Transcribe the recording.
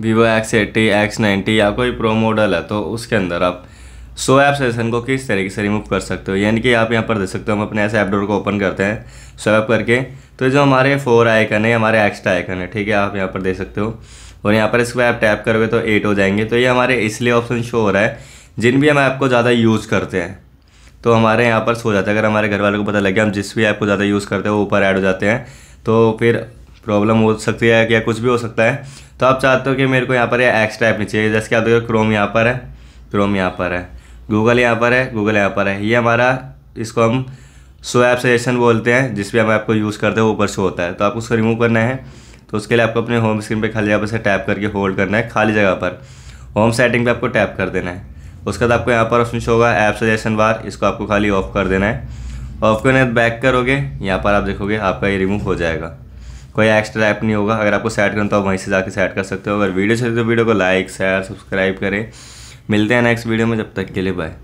Vivo X eighty X ninety या कोई pro model है तो उसके अंदर आप सो ऐप सेशन को किस तरीके से रिमूव कर सकते हो यानी कि आप यहाँ पर देख सकते हो हम अपने ऐसे ऐप डोर को ओपन करते हैं सो ऐप करके तो जो हमारे फोर आइकन है हमारे एक्स्ट्रा आइकन है ठीक है आप यहाँ पर देख सकते हो और यहाँ पर इसको ऐप टैप करोगे तो एट हो जाएंगे तो ये हमारे इसलिए ऑप्शन शो हो रहा है जिन भी हम ऐप को ज़्यादा यूज़ करते हैं तो हमारे यहाँ पर सो जाता है अगर हमारे घर वालों को पता लग गया हम जिस भी ऐप को ज़्यादा यूज़ करते हैं वो ऊपर ऐड हो जाते हैं तो फिर प्रॉब्लम हो सकती है या कुछ भी हो सकता है तो आप चाहते हो कि मेरे को यहाँ पर या एक्स्ट्रा ऐप नहीं चाहिए जैसे कि आप देखो क्रोम यहाँ पर है क्रोम यहाँ पर है गूगल यहाँ पर है गूगल यहाँ पर है ये हमारा इसको हम सो ऐप सजेशन बोलते हैं जिस भी हम ऐप को यूज़ करते हैं ऊपर शो होता है तो आपको उसको रिमूव करना है तो उसके लिए आपको अपने होम स्क्रीन पे खाली जगह से टैप करके होल्ड करना है खाली जगह पर होम सेटिंग पे आपको टैप कर देना है उसके बाद आपको यहाँ पर ऑप्शन शो होगा ऐप सजेशन बार इसको आपको खाली ऑफ कर देना है ऑफ करने बैक करोगे यहाँ पर आप देखोगे आपका ये रिमूव हो जाएगा कोई एक्स्ट्रा ऐप नहीं होगा अगर आपको सेट करना तो आप वहीं से जाकर सेट कर सकते हो अगर वीडियो चाहिए तो वीडियो को लाइक शेयर सब्सक्राइब करें मिलते हैं नेक्स्ट वीडियो में जब तक के लिए बाय